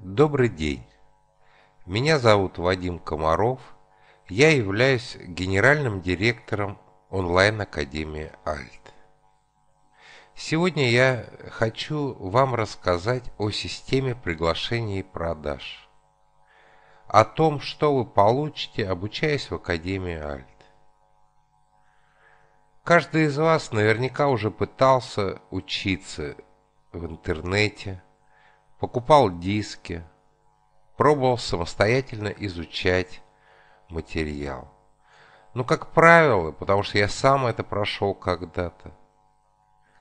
Добрый день. Меня зовут Вадим Комаров. Я являюсь генеральным директором онлайн-академии Альт. Сегодня я хочу вам рассказать о системе приглашений и продаж. О том, что вы получите, обучаясь в Академии Альт. Каждый из вас наверняка уже пытался учиться в интернете, покупал диски, пробовал самостоятельно изучать материал. Но ну, как правило, потому что я сам это прошел когда-то.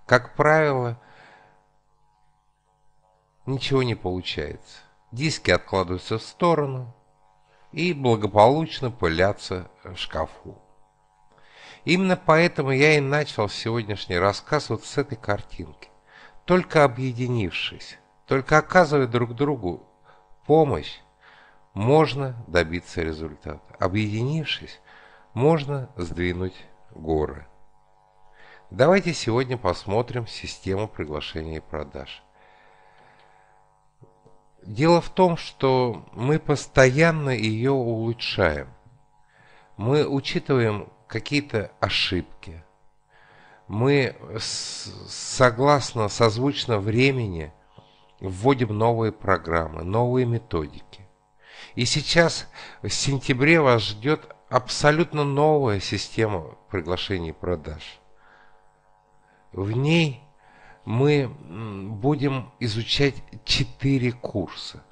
Как правило, ничего не получается. Диски откладываются в сторону и благополучно пылятся в шкафу. Именно поэтому я и начал сегодняшний рассказ вот с этой картинки. Только объединившись, только оказывая друг другу помощь, можно добиться результата. Объединившись, можно сдвинуть горы. Давайте сегодня посмотрим систему приглашения и продаж. Дело в том, что мы постоянно ее улучшаем. Мы учитываем какие-то ошибки. Мы согласно, созвучно времени вводим новые программы, новые методики. И сейчас в сентябре вас ждет абсолютно новая система приглашений и продаж. В ней мы будем изучать четыре курса.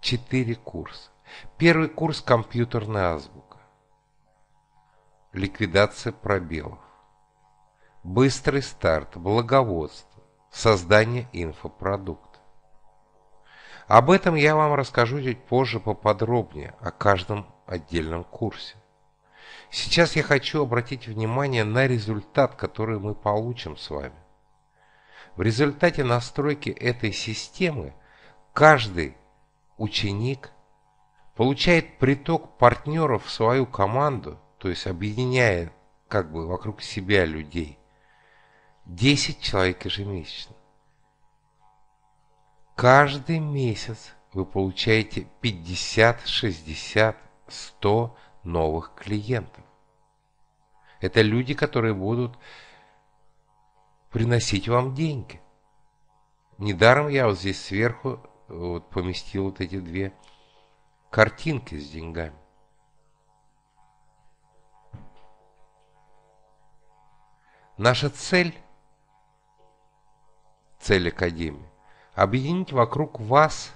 Четыре курса. Первый курс компьютерная азбука. Ликвидация пробелов. Быстрый старт, благоводство создание инфопродукта. Об этом я вам расскажу чуть позже поподробнее, о каждом отдельном курсе. Сейчас я хочу обратить внимание на результат, который мы получим с вами. В результате настройки этой системы каждый ученик получает приток партнеров в свою команду, то есть объединяя как бы вокруг себя людей – 10 человек ежемесячно. Каждый месяц вы получаете 50, 60, 100 новых клиентов. Это люди, которые будут приносить вам деньги. Недаром я вот здесь сверху вот поместил вот эти две картинки с деньгами. Наша цель цель Академии. Объединить вокруг вас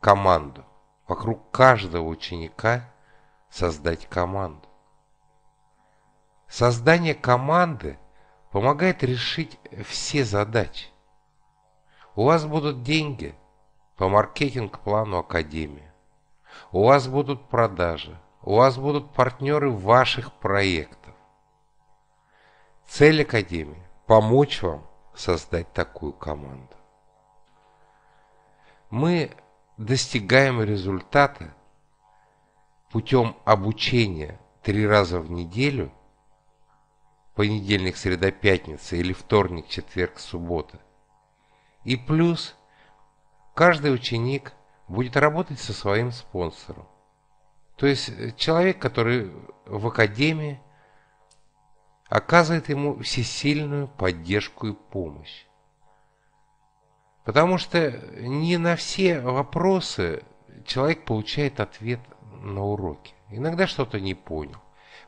команду, вокруг каждого ученика создать команду. Создание команды помогает решить все задачи. У вас будут деньги по маркетинг-плану Академии. У вас будут продажи. У вас будут партнеры ваших проектов. Цель Академии – помочь вам создать такую команду. Мы достигаем результата путем обучения три раза в неделю, понедельник, среда, пятница или вторник, четверг, суббота. И плюс каждый ученик будет работать со своим спонсором. То есть э, человек, который в академии – оказывает ему всесильную поддержку и помощь. Потому что не на все вопросы человек получает ответ на уроке. Иногда что-то не понял.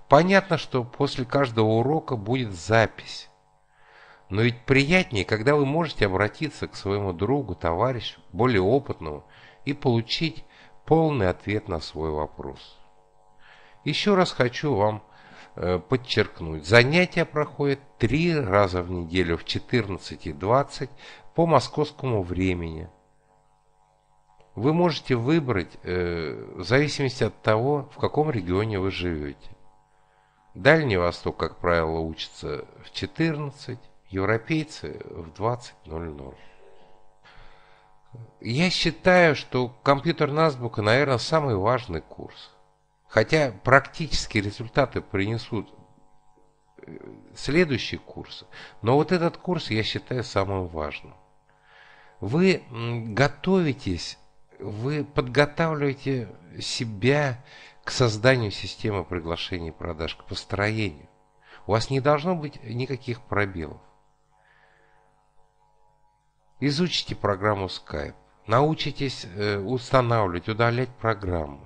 Понятно, что после каждого урока будет запись. Но ведь приятнее, когда вы можете обратиться к своему другу, товарищу, более опытному, и получить полный ответ на свой вопрос. Еще раз хочу вам Э, подчеркнуть, занятия проходят три раза в неделю в 14.20 по московскому времени. Вы можете выбрать э, в зависимости от того, в каком регионе вы живете. Дальний Восток, как правило, учится в 14, европейцы в 20.00. Я считаю, что компьютерная азбука, наверное, самый важный курс. Хотя практические результаты принесут э, следующие курсы, но вот этот курс я считаю самым важным. Вы готовитесь, вы подготавливаете себя к созданию системы приглашений и продаж, к построению. У вас не должно быть никаких пробелов. Изучите программу Skype, научитесь э, устанавливать, удалять программы.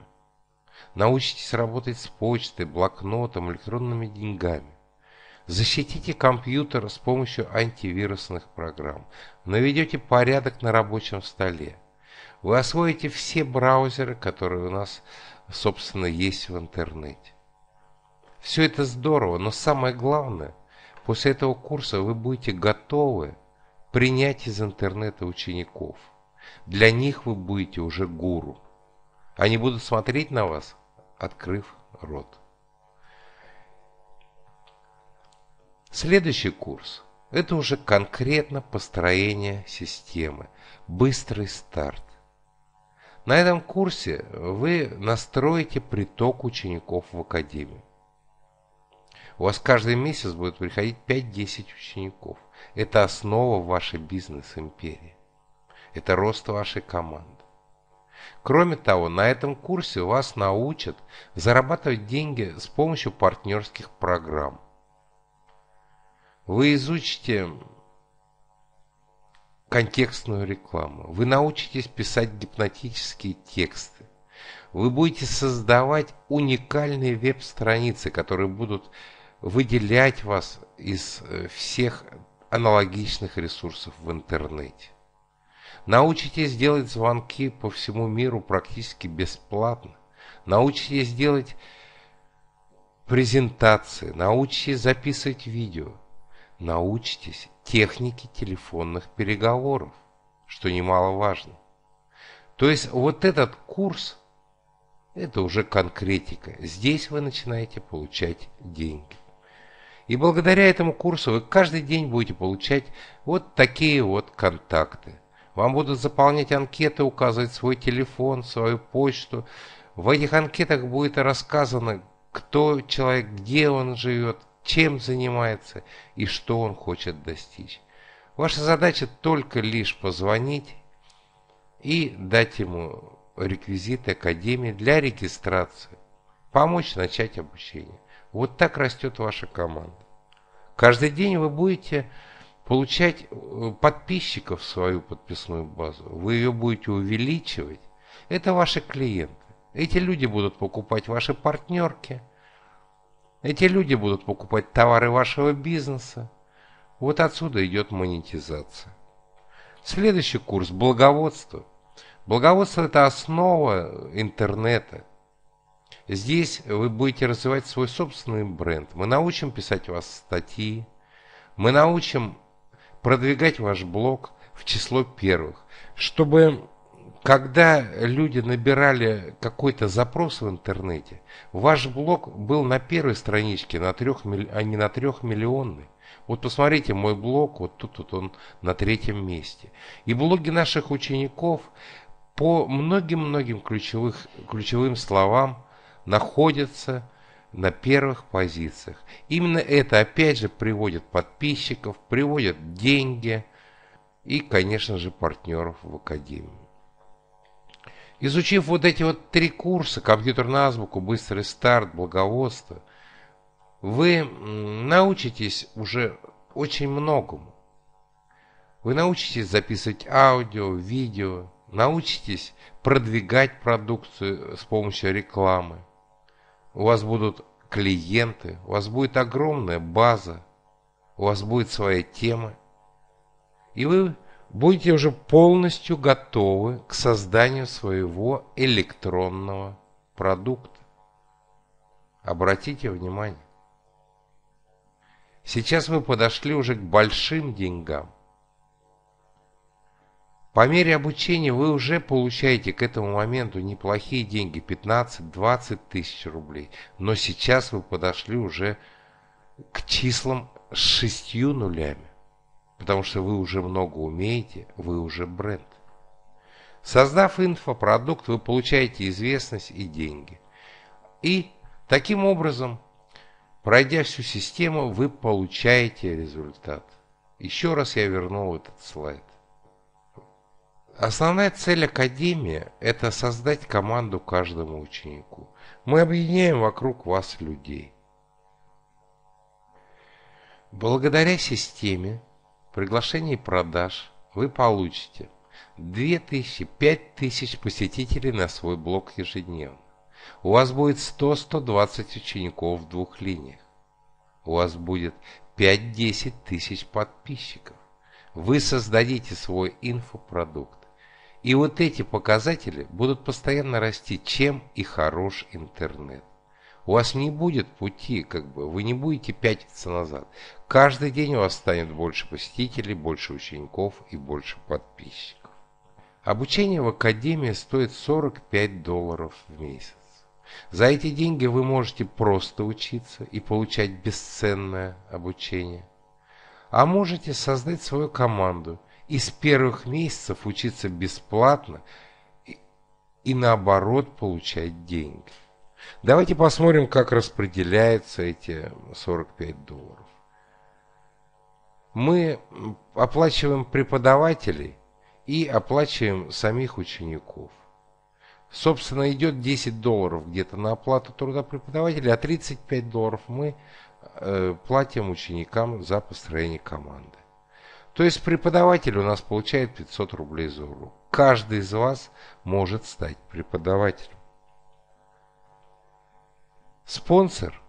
Научитесь работать с почтой, блокнотом, электронными деньгами. Защитите компьютер с помощью антивирусных программ. Наведете порядок на рабочем столе. Вы освоите все браузеры, которые у нас, собственно, есть в интернете. Все это здорово, но самое главное, после этого курса вы будете готовы принять из интернета учеников. Для них вы будете уже гуру. Они будут смотреть на вас, открыв рот. Следующий курс – это уже конкретно построение системы, быстрый старт. На этом курсе вы настроите приток учеников в академию. У вас каждый месяц будет приходить 5-10 учеников. Это основа вашей бизнес-империи. Это рост вашей команды. Кроме того, на этом курсе вас научат зарабатывать деньги с помощью партнерских программ. Вы изучите контекстную рекламу, вы научитесь писать гипнотические тексты, вы будете создавать уникальные веб-страницы, которые будут выделять вас из э, всех аналогичных ресурсов в интернете. Научитесь делать звонки по всему миру практически бесплатно. Научитесь делать презентации, научитесь записывать видео. Научитесь технике телефонных переговоров, что немаловажно. То есть вот этот курс, это уже конкретика. Здесь вы начинаете получать деньги. И благодаря этому курсу вы каждый день будете получать вот такие вот контакты – вам будут заполнять анкеты, указывать свой телефон, свою почту. В этих анкетах будет рассказано, кто человек, где он живет, чем занимается и что он хочет достичь. Ваша задача только лишь позвонить и дать ему реквизиты Академии для регистрации. Помочь начать обучение. Вот так растет ваша команда. Каждый день вы будете получать э, подписчиков в свою подписную базу, вы ее будете увеличивать, это ваши клиенты. Эти люди будут покупать ваши партнерки, эти люди будут покупать товары вашего бизнеса. Вот отсюда идет монетизация. Следующий курс – благоводство. Благоводство – это основа интернета. Здесь вы будете развивать свой собственный бренд. Мы научим писать у вас статьи, мы научим продвигать ваш блог в число первых, чтобы когда люди набирали какой-то запрос в интернете, ваш блог был на первой страничке, на трех, а не на трехмиллионной. Вот посмотрите, мой блог, вот тут вот он на третьем месте. И блоги наших учеников по многим-многим ключевых, ключевым словам находятся на первых позициях. Именно это опять же приводит подписчиков, приводит деньги и, конечно же, партнеров в академию. Изучив вот эти вот три курса, компьютерную азбуку, быстрый старт, благоводство, вы научитесь уже очень многому. Вы научитесь записывать аудио, видео, научитесь продвигать продукцию с помощью рекламы у вас будут клиенты, у вас будет огромная база, у вас будет своя тема, и вы будете уже полностью готовы к созданию своего электронного продукта. Обратите внимание. Сейчас вы подошли уже к большим деньгам. По мере обучения вы уже получаете к этому моменту неплохие деньги, 15-20 тысяч рублей. Но сейчас вы подошли уже к числам с шестью нулями, потому что вы уже много умеете, вы уже бренд. Создав инфопродукт, вы получаете известность и деньги. И таким образом, пройдя всю систему, вы получаете результат. Еще раз я вернул этот слайд. Основная цель Академии – это создать команду каждому ученику. Мы объединяем вокруг вас людей. Благодаря системе приглашений и продаж вы получите 2000-5000 посетителей на свой блог ежедневно. У вас будет 100-120 учеников в двух линиях. У вас будет 5-10 тысяч подписчиков. Вы создадите свой инфопродукт. И вот эти показатели будут постоянно расти, чем и хорош интернет. У вас не будет пути, как бы, вы не будете пятиться назад. Каждый день у вас станет больше посетителей, больше учеников и больше подписчиков. Обучение в академии стоит 45 долларов в месяц. За эти деньги вы можете просто учиться и получать бесценное обучение. А можете создать свою команду из первых месяцев учиться бесплатно и, и наоборот получать деньги. Давайте посмотрим, как распределяются эти 45 долларов. Мы оплачиваем преподавателей и оплачиваем самих учеников. Собственно, идет 10 долларов где-то на оплату труда преподавателя, а 35 долларов мы э, платим ученикам за построение команды. То есть преподаватель у нас получает 500 рублей за урок. Каждый из вас может стать преподавателем. Спонсор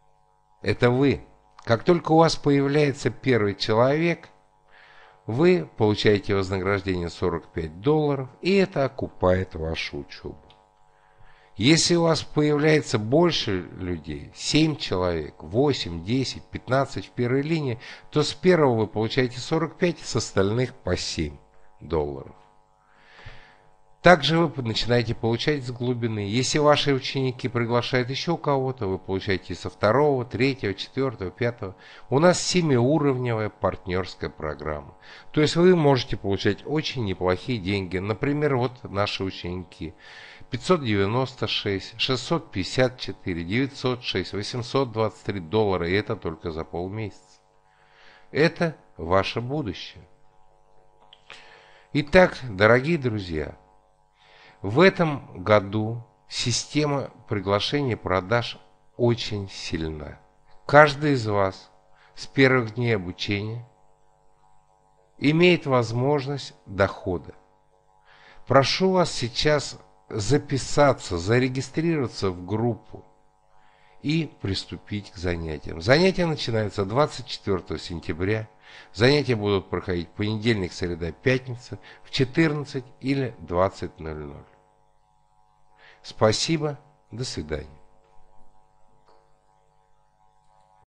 – это вы. Как только у вас появляется первый человек, вы получаете вознаграждение 45 долларов, и это окупает вашу учебу. Если у вас появляется больше людей, 7 человек, 8, 10, 15 в первой линии, то с первого вы получаете 45, с остальных по 7 долларов. Также вы начинаете получать с глубины. Если ваши ученики приглашают еще кого-то, вы получаете со второго, третьего, четвертого, пятого. У нас семиуровневая партнерская программа. То есть вы можете получать очень неплохие деньги. Например, вот наши ученики. 596, 654, 906, 823 доллара, и это только за полмесяца. Это ваше будущее. Итак, дорогие друзья, в этом году система приглашений продаж очень сильна. Каждый из вас с первых дней обучения имеет возможность дохода. Прошу вас сейчас записаться, зарегистрироваться в группу и приступить к занятиям. Занятия начинаются 24 сентября. Занятия будут проходить понедельник, среда, пятница в 14 или 20.00. Спасибо, до свидания.